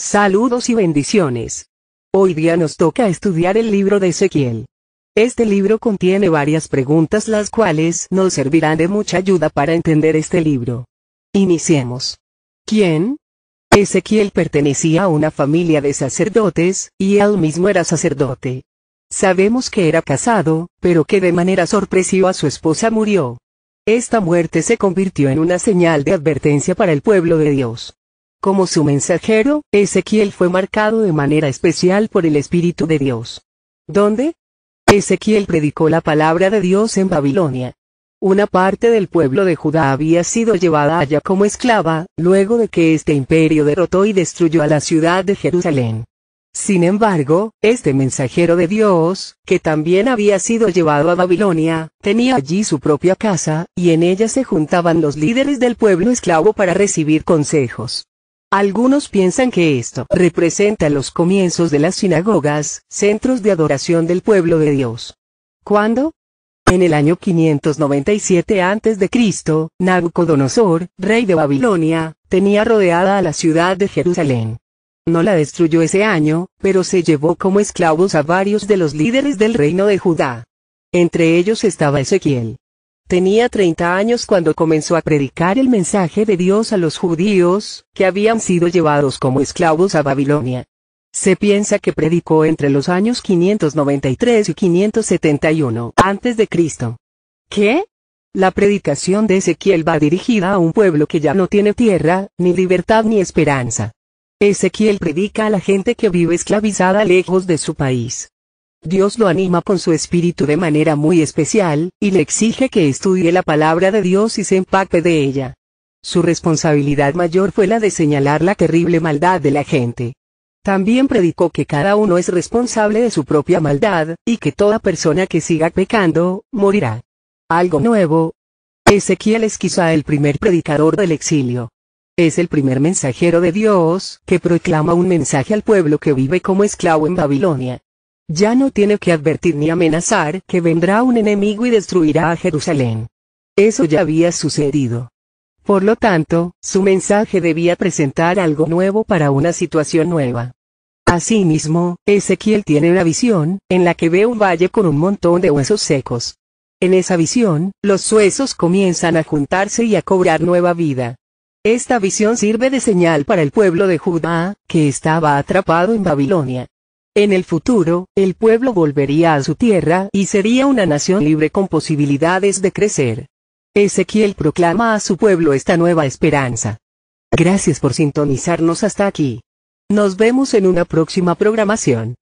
Saludos y bendiciones. Hoy día nos toca estudiar el libro de Ezequiel. Este libro contiene varias preguntas las cuales nos servirán de mucha ayuda para entender este libro. Iniciemos. ¿Quién? Ezequiel pertenecía a una familia de sacerdotes, y él mismo era sacerdote. Sabemos que era casado, pero que de manera sorpresiva su esposa murió. Esta muerte se convirtió en una señal de advertencia para el pueblo de Dios. Como su mensajero, Ezequiel fue marcado de manera especial por el Espíritu de Dios. ¿Dónde? Ezequiel predicó la palabra de Dios en Babilonia. Una parte del pueblo de Judá había sido llevada allá como esclava, luego de que este imperio derrotó y destruyó a la ciudad de Jerusalén. Sin embargo, este mensajero de Dios, que también había sido llevado a Babilonia, tenía allí su propia casa, y en ella se juntaban los líderes del pueblo esclavo para recibir consejos. Algunos piensan que esto representa los comienzos de las sinagogas, centros de adoración del pueblo de Dios. ¿Cuándo? En el año 597 a.C., Nabucodonosor, rey de Babilonia, tenía rodeada a la ciudad de Jerusalén. No la destruyó ese año, pero se llevó como esclavos a varios de los líderes del reino de Judá. Entre ellos estaba Ezequiel. Tenía 30 años cuando comenzó a predicar el mensaje de Dios a los judíos, que habían sido llevados como esclavos a Babilonia. Se piensa que predicó entre los años 593 y 571 Cristo. ¿Qué? La predicación de Ezequiel va dirigida a un pueblo que ya no tiene tierra, ni libertad ni esperanza. Ezequiel predica a la gente que vive esclavizada lejos de su país. Dios lo anima con su espíritu de manera muy especial, y le exige que estudie la palabra de Dios y se empape de ella. Su responsabilidad mayor fue la de señalar la terrible maldad de la gente. También predicó que cada uno es responsable de su propia maldad, y que toda persona que siga pecando, morirá. Algo nuevo. Ezequiel es quizá el primer predicador del exilio. Es el primer mensajero de Dios, que proclama un mensaje al pueblo que vive como esclavo en Babilonia. Ya no tiene que advertir ni amenazar que vendrá un enemigo y destruirá a Jerusalén. Eso ya había sucedido. Por lo tanto, su mensaje debía presentar algo nuevo para una situación nueva. Asimismo, Ezequiel tiene una visión, en la que ve un valle con un montón de huesos secos. En esa visión, los huesos comienzan a juntarse y a cobrar nueva vida. Esta visión sirve de señal para el pueblo de Judá, que estaba atrapado en Babilonia. En el futuro, el pueblo volvería a su tierra y sería una nación libre con posibilidades de crecer. Ezequiel proclama a su pueblo esta nueva esperanza. Gracias por sintonizarnos hasta aquí. Nos vemos en una próxima programación.